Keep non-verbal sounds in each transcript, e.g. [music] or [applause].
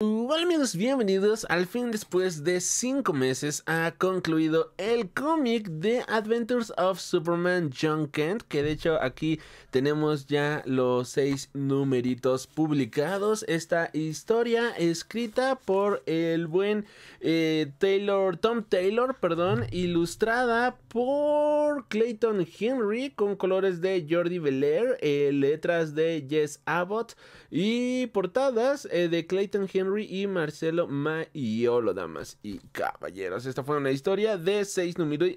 Ooh. Hola amigos, bienvenidos. Al fin después de cinco meses ha concluido el cómic de Adventures of Superman John Kent, que de hecho aquí tenemos ya los seis numeritos publicados. Esta historia escrita por el buen eh, Taylor, Tom Taylor, perdón, ilustrada por Clayton Henry con colores de Jordi Belair, eh, letras de Jess Abbott y portadas eh, de Clayton Henry y y Marcelo Maiolo, damas y caballeros. Esta fue una historia de seis, números,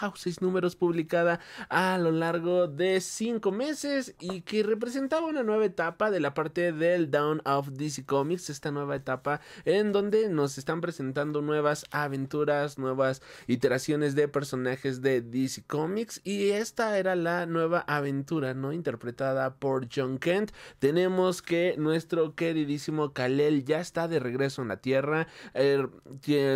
ah, números publicada a lo largo de cinco meses y que representaba una nueva etapa de la parte del Down of DC Comics, esta nueva etapa en donde nos están presentando nuevas aventuras, nuevas iteraciones de personajes de DC Comics y esta era la nueva aventura, ¿no? Interpretada por John Kent. Tenemos que nuestro queridísimo Kalel ya está de de regreso en la Tierra. Eh,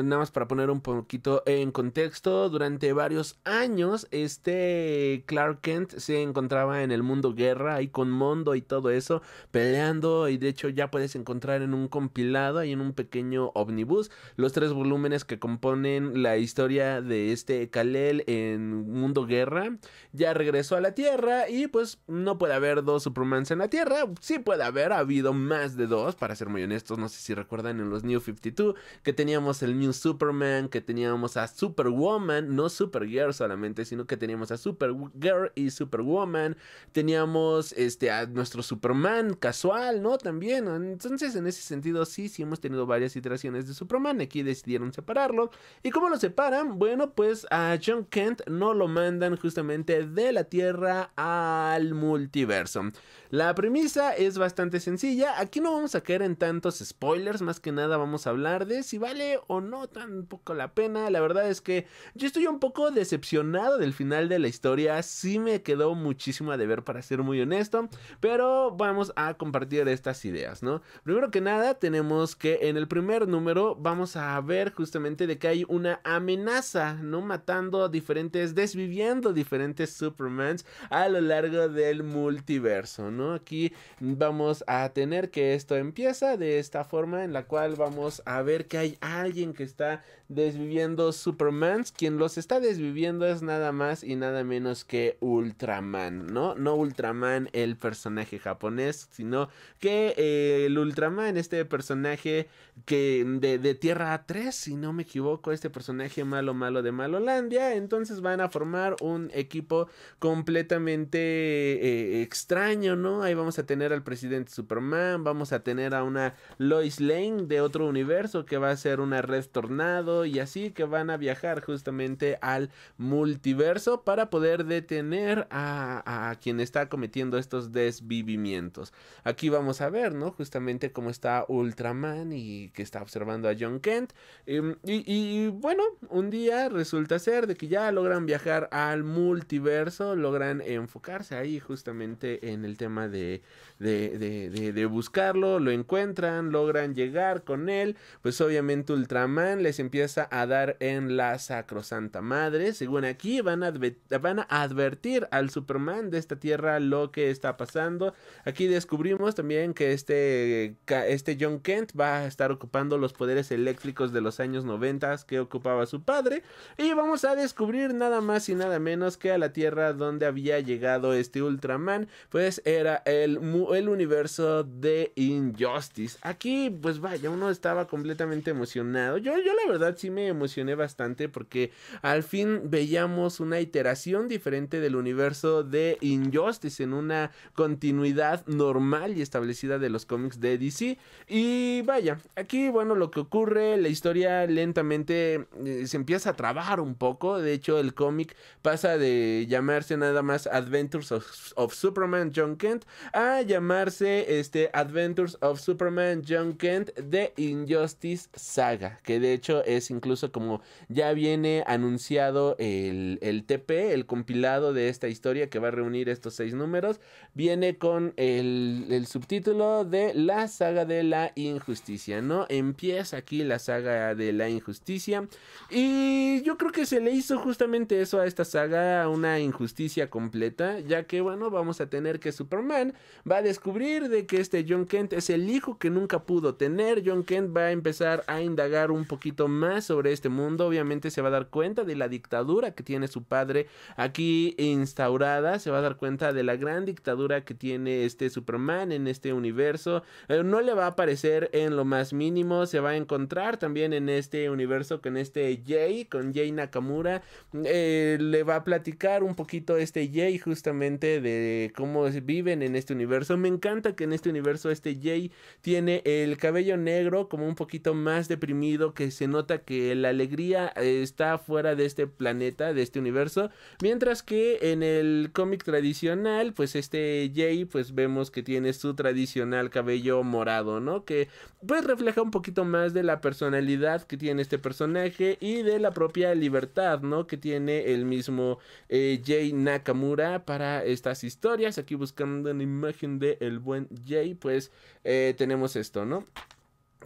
nada más para poner un poquito en contexto, durante varios años este Clark Kent se encontraba en el mundo guerra, ahí con Mondo y todo eso, peleando y de hecho ya puedes encontrar en un compilado y en un pequeño omnibus los tres volúmenes que componen la historia de este Kalel en Mundo Guerra. Ya regresó a la Tierra y pues no puede haber dos Supermans en la Tierra, sí puede haber, habido más de dos, para ser muy honestos, no sé si recuerdo recuerdan en los New 52, que teníamos el New Superman, que teníamos a Superwoman, no Supergirl solamente, sino que teníamos a Supergirl y Superwoman, teníamos este, a nuestro Superman casual, ¿no? También, entonces en ese sentido sí, sí hemos tenido varias iteraciones de Superman, aquí decidieron separarlo, y ¿cómo lo separan? Bueno, pues a John Kent no lo mandan justamente de la Tierra al multiverso. La premisa es bastante sencilla, aquí no vamos a caer en tantos spoilers, más que nada vamos a hablar de si vale o no tan poco la pena. La verdad es que yo estoy un poco decepcionado del final de la historia. Sí me quedó muchísimo a deber para ser muy honesto. Pero vamos a compartir estas ideas, ¿no? Primero que nada tenemos que en el primer número vamos a ver justamente de que hay una amenaza, ¿no? Matando diferentes, desviviendo diferentes Supermans a lo largo del multiverso, ¿no? Aquí vamos a tener que esto empieza de esta forma en la cual vamos a ver que hay alguien que está desviviendo Superman. Quien los está desviviendo es nada más y nada menos que Ultraman, ¿no? No Ultraman el personaje japonés, sino que eh, el Ultraman, este personaje que de, de Tierra 3, si no me equivoco, este personaje malo malo de Malolandia. Entonces van a formar un equipo completamente eh, extraño, ¿no? Ahí vamos a tener al presidente Superman, vamos a tener a una Lois de otro universo que va a ser una red tornado y así que van a viajar justamente al multiverso para poder detener a, quien está cometiendo estos desvivimientos. Aquí vamos a ver, ¿no? Justamente cómo está Ultraman y que está observando a John Kent. Em, y, bueno, un día resulta ser de que ya logran viajar al multiverso, logran enfocarse ahí justamente en el tema de, de, de, de buscarlo, lo encuentran, logran llegar con él, pues obviamente Ultraman les empieza a dar en la sacrosanta madre. Según aquí, van a, van a advertir al Superman de esta tierra lo que está pasando. Aquí descubrimos también que este, este John Kent va a estar ocupando los poderes eléctricos de los años 90 que ocupaba su padre. Y vamos a descubrir nada más y nada menos que a la tierra donde había llegado este Ultraman, pues era el, el universo de Injustice. Aquí, pues vaya, uno estaba completamente emocionado. Yo, yo la verdad sí me emocioné bastante porque al fin veíamos una iteración diferente del universo de Injustice en una continuidad normal y establecida de los cómics de DC. Y vaya, aquí bueno, lo que ocurre, la historia lentamente eh, se empieza a trabar un poco. De hecho, el cómic pasa de llamarse nada más Adventures of, Superman John Kent a llamarse este Adventures of Superman John Kent de Injustice Saga, que de hecho es incluso como ya viene anunciado el, TP, el compilado de esta historia que va a reunir estos seis números, viene con el, el subtítulo de la saga de la injusticia, ¿no? Empieza aquí la saga de la injusticia y yo creo que se le hizo justamente eso a esta saga, una injusticia completa, ya que bueno, vamos a tener que Superman va a descubrir de que este John Kent es el hijo que nunca pudo tener John Kent va a empezar a indagar un poquito más sobre este mundo. Obviamente se va a dar cuenta de la dictadura que tiene su padre aquí instaurada. Se va a dar cuenta de la gran dictadura que tiene este Superman en este universo. Eh, no le va a aparecer en lo más mínimo. Se va a encontrar también en este universo con este Jay, con Jay Nakamura. Eh, le va a platicar un poquito este Jay justamente de cómo viven en este universo. Me encanta que en este universo este Jay tiene el cabello cabello negro, como un poquito más deprimido, que se nota que la alegría está fuera de este planeta, de este universo. Mientras que en el cómic tradicional, pues este Jay, pues vemos que tiene su tradicional cabello morado, ¿no? Que pues refleja un poquito más de la personalidad que tiene este personaje y de la propia libertad, ¿no? Que tiene el mismo eh, Jay Nakamura para estas historias. Aquí buscando una imagen de el buen Jay, pues eh, tenemos esto, ¿no?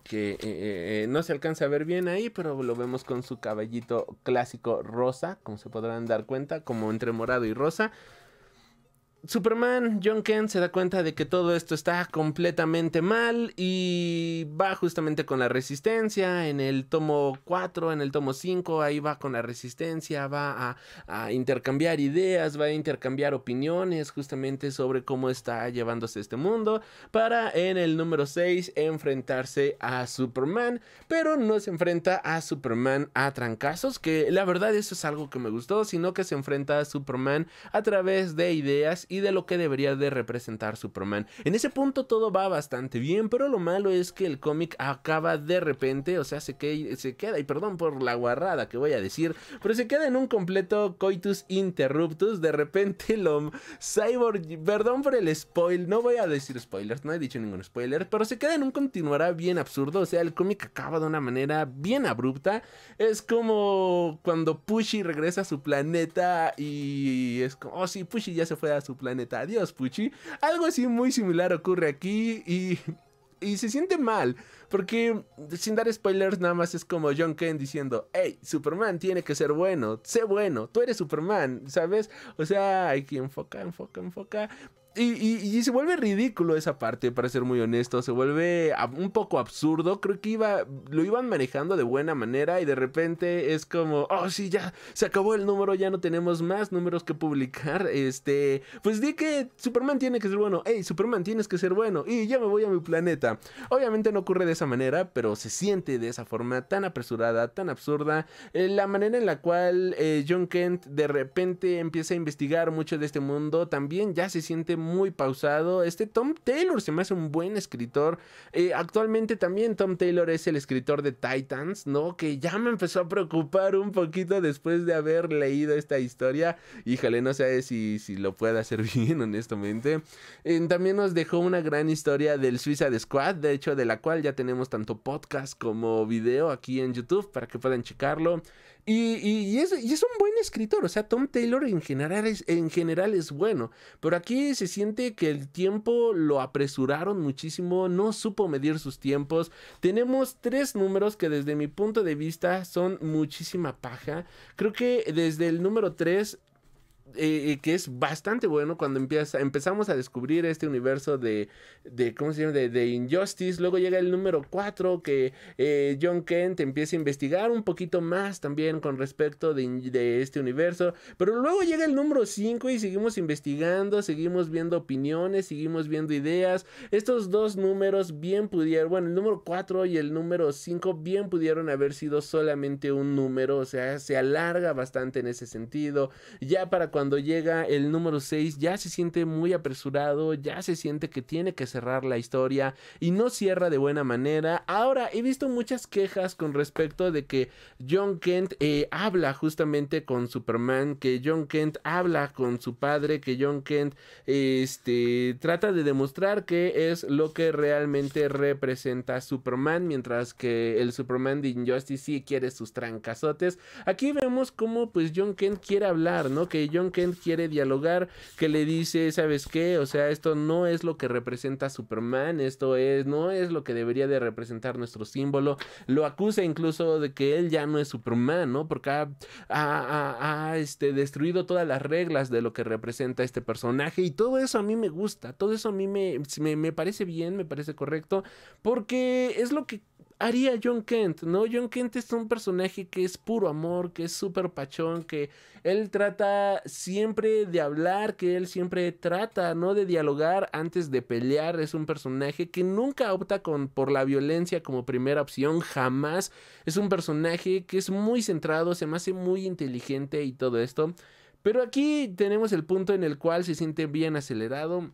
que eh, eh, eh, no se alcanza a ver bien ahí, pero lo vemos con su caballito clásico rosa, como se podrán dar cuenta, como entre morado y rosa. Superman, John Kent, se da cuenta de que todo esto está completamente mal y va justamente con la resistencia. En el tomo 4, en el tomo 5, ahí va con la resistencia, va a, intercambiar ideas, va a intercambiar opiniones justamente sobre cómo está llevándose este mundo para en el número 6 enfrentarse a Superman, pero no se enfrenta a Superman a trancazos, que la verdad eso es algo que me gustó, sino que se enfrenta a Superman a través de ideas y de lo que debería de representar Superman. En ese punto todo va bastante bien, pero lo malo es que el cómic acaba de repente, o sea, se, queda, y perdón por la guarrada que voy a decir, pero se queda en un completo coitus interruptus, de repente [laughs] lo cyborg, perdón por el spoil, no voy a decir spoilers, no he dicho ningún spoiler, pero se queda en un continuará bien absurdo, o sea, el cómic acaba de una manera bien abrupta, es como cuando Pushy regresa a su planeta y es como, oh sí, Pushy ya se fue a su planeta. Adiós, Puchi. Algo así muy similar ocurre aquí y y se siente mal, porque sin dar spoilers nada más es como John Ken diciendo, hey, Superman tiene que ser bueno, sé bueno, tú eres Superman, ¿sabes? O sea, hay que enfoca, enfoca, enfoca, y, se vuelve ridículo esa parte, para ser muy honesto. Se vuelve un poco absurdo. Creo que iba, lo iban manejando de buena manera y de repente es como, oh, sí, ya se acabó el número, ya no tenemos más números que publicar. Este, pues di que Superman tiene que ser bueno. Hey, Superman tienes que ser bueno. Y ya me voy a mi planeta. Obviamente no ocurre de esa manera, pero se siente de esa forma tan apresurada, tan absurda. Eh, la manera en la cual eh, John Kent de repente empieza a investigar mucho de este mundo también ya se siente muy pausado. Este Tom Taylor se me hace un buen escritor. Eh, actualmente también Tom Taylor es el escritor de Titans, ¿no? Que ya me empezó a preocupar un poquito después de haber leído esta historia. Híjole, no sé si, lo pueda hacer [laughs] bien, honestamente. Eh, también nos dejó una gran historia del Suiza de Squad, de hecho, de la cual ya tenemos tanto podcast como video aquí en YouTube para que puedan checarlo. Y, es, un buen escritor, o sea, Tom Taylor en general, es, en general es bueno, pero aquí se siente que el tiempo lo apresuraron muchísimo, no supo medir sus tiempos. Tenemos tres números que desde mi punto de vista son muchísima paja. Creo que desde el número 3 eh, eh, que es bastante bueno cuando empieza, empezamos a descubrir este universo de, de ¿cómo se llama? De, Injustice. Luego llega el número 4 que eh, John Kent empieza a investigar un poquito más también con respecto de, este universo. Pero luego llega el número 5 y seguimos investigando, seguimos viendo opiniones, seguimos viendo ideas. Estos dos números bien pudieron, bueno, el número 4 y el número 5 bien pudieron haber sido solamente un número. O sea, se alarga bastante en ese sentido. Ya para cuando llega el número 6 ya se siente muy apresurado, ya se siente que tiene que cerrar la historia y no cierra de buena manera. Ahora, he visto muchas quejas con respecto de que John Kent eh, habla justamente con Superman, que John Kent habla con su padre, que John Kent este, trata de demostrar que es lo que realmente representa Superman, mientras que el Superman de Injustice sí quiere sus trancazotes. Aquí vemos cómo pues John Kent quiere hablar, ¿no? Que John que él quiere dialogar, que le dice, ¿sabes qué? O sea, esto no es lo que representa Superman, esto es, no es lo que debería de representar nuestro símbolo. Lo acusa incluso de que él ya no es Superman, ¿no? Porque ha, este, destruido todas las reglas de lo que representa este personaje y todo eso a mí me gusta, todo eso a mí me parece bien, me parece correcto, porque es lo que haría John Kent, ¿no? John Kent es un personaje que es puro amor, que es súper pachón, que él trata siempre de hablar, que él siempre trata, ¿no? De dialogar antes de pelear. Es un personaje que nunca opta con, por la violencia como primera opción, jamás. Es un personaje que es muy centrado, se me hace muy inteligente y todo esto. Pero aquí tenemos el punto en el cual se siente bien acelerado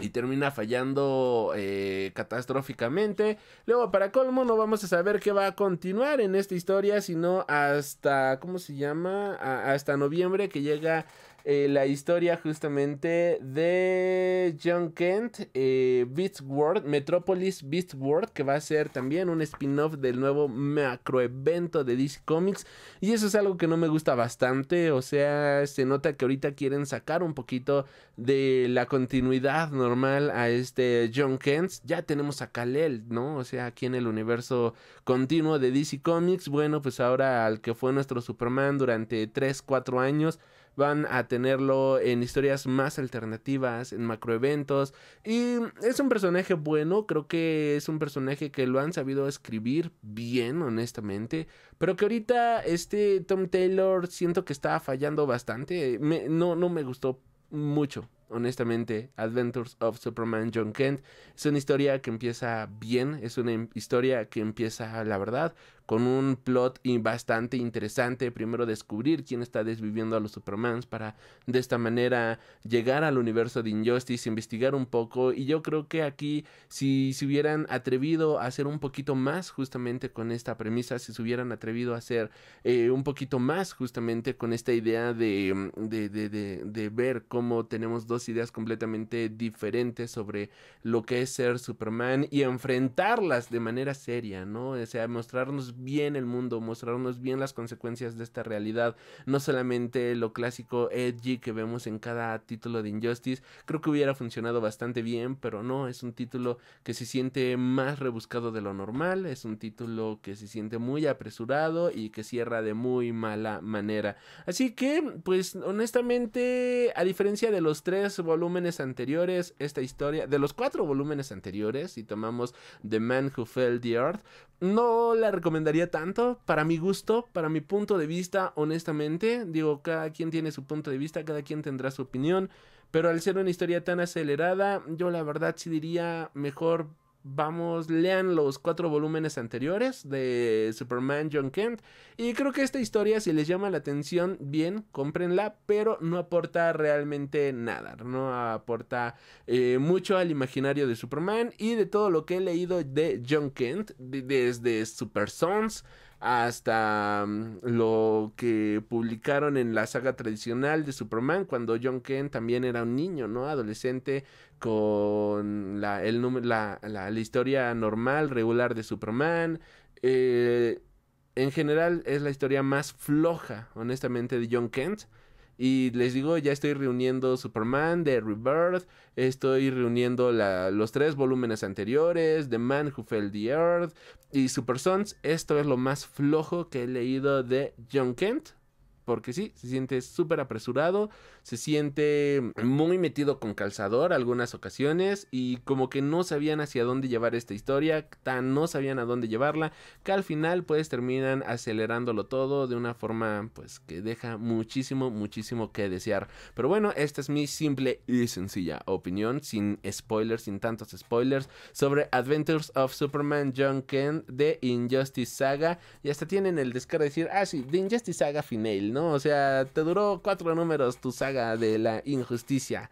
y termina fallando eh, catastróficamente. Luego, para colmo, no vamos a saber qué va a continuar en esta historia, sino hasta, ¿cómo se llama? hasta noviembre que llega eh, la historia justamente de John Kent, eh, World, Metropolis Beast World, que va a ser también un spin-off del nuevo macroevento de DC Comics. Y eso es algo que no me gusta bastante, o sea, se nota que ahorita quieren sacar un poquito de la continuidad normal a este John Kent. Ya tenemos a Kalel, ¿no? O sea, aquí en el universo continuo de DC Comics. Bueno, pues ahora al que fue nuestro Superman durante 3, 4 años van a tenerlo en historias más alternativas, en macroeventos. Y es un personaje bueno, creo que es un personaje que lo han sabido escribir bien, honestamente. Pero que ahorita este Tom Taylor siento que está fallando bastante. no, no me gustó mucho honestamente, Adventures of Superman John Kent. Es una historia que empieza bien, es una historia que empieza, la verdad, con un plot bastante interesante. Primero descubrir quién está desviviendo a los Supermans para de esta manera llegar al universo de Injustice, investigar un poco. Y yo creo que aquí, si se hubieran atrevido a hacer un poquito más justamente con esta premisa, si se hubieran atrevido a hacer eh, un poquito más justamente con esta idea de, de, de ver cómo tenemos dos ideas completamente diferentes sobre lo que es ser Superman y enfrentarlas de manera seria, ¿no? O sea, mostrarnos bien el mundo, mostrarnos bien las consecuencias de esta realidad, no solamente lo clásico edgy que vemos en cada título de Injustice, creo que hubiera funcionado bastante bien, pero no, es un título que se siente más rebuscado de lo normal, es un título que se siente muy apresurado y que cierra de muy mala manera. Así que, pues honestamente, a diferencia de los tres volúmenes anteriores, esta historia, de los cuatro volúmenes anteriores, si tomamos The Man Who Fell the Earth, no la recomendaría tanto, para mi gusto, para mi punto de vista, honestamente, digo, cada quien tiene su punto de vista, cada quien tendrá su opinión, pero al ser una historia tan acelerada, yo la verdad sí diría mejor vamos, lean los cuatro volúmenes anteriores de Superman John Kent. Y creo que esta historia, si les llama la atención, bien, cómprenla, pero no aporta realmente nada, no aporta eh, mucho al imaginario de Superman y de todo lo que he leído de John Kent, desde Super Sons hasta mm, lo que publicaron en la saga tradicional de Superman cuando John Kent también era un niño, ¿no? Adolescente con la, la, historia normal, regular de Superman. Eh, en general es la historia más floja, honestamente, de John Kent. Y les digo, ya estoy reuniendo Superman The Rebirth, estoy reuniendo los tres volúmenes anteriores, The Man Who Fell the Earth y Super Sons. Esto es lo más flojo que he leído de John Kent porque sí, se siente súper apresurado, se siente muy metido con calzador algunas ocasiones y como que no sabían hacia dónde llevar esta historia, tan no sabían a dónde llevarla, que al final pues terminan acelerándolo todo de una forma pues que deja muchísimo, muchísimo que desear. Pero bueno, esta es mi simple y sencilla opinión, sin spoilers, sin tantos spoilers, sobre Adventures of Superman John Kent de Injustice Saga y hasta tienen el descaro de decir, ah sí, de Injustice Saga Final, ¿no? O sea, te duró cuatro números tu saga de la injusticia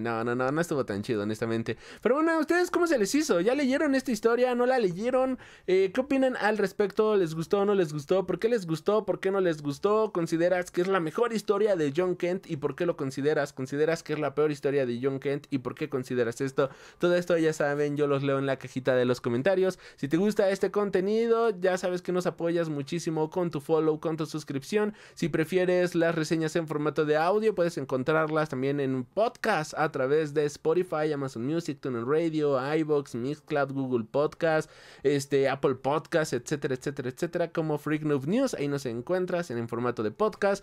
no, no, no, no estuvo tan chido, honestamente. Pero bueno, ustedes cómo se les hizo? ¿Ya leyeron esta historia? ¿No la leyeron? Eh, ¿Qué opinan al respecto? ¿Les gustó o no les gustó? ¿Por qué les gustó? ¿Por qué no les gustó? ¿Consideras que es la mejor historia de John Kent? ¿Y por qué lo consideras? ¿Consideras que es la peor historia de John Kent? ¿Y por qué consideras esto? Todo esto ya saben, yo los leo en la cajita de los comentarios. Si te gusta este contenido, ya sabes que nos apoyas muchísimo con tu follow, con tu suscripción. Si prefieres las reseñas en formato de audio, puedes encontrarlas también en podcast podcast a través de Spotify, Amazon Music, TuneIn Radio, iBox, Mixcloud, Google Podcast, este, Apple Podcast, etcétera, etcétera, etcétera, como Freak Noob News. Ahí nos encuentras en, el formato de podcast.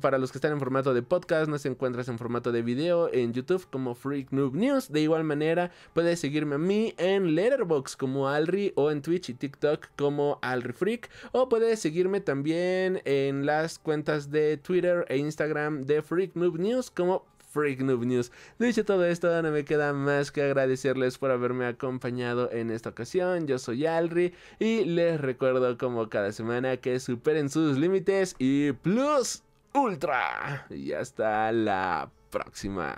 para los que están en formato de podcast, nos encuentras en formato de video en YouTube como Freak Noob News. De igual manera, puedes seguirme a mí en Letterbox como Alri o en Twitch y TikTok como Alri Freak. O puedes seguirme también en las cuentas de Twitter e Instagram de Freak Noob News como Freak News. Dicho todo esto, no me queda más que agradecerles por haberme acompañado en esta ocasión. Yo soy Alri y les recuerdo como cada semana que superen sus límites y plus ultra. Y hasta la próxima.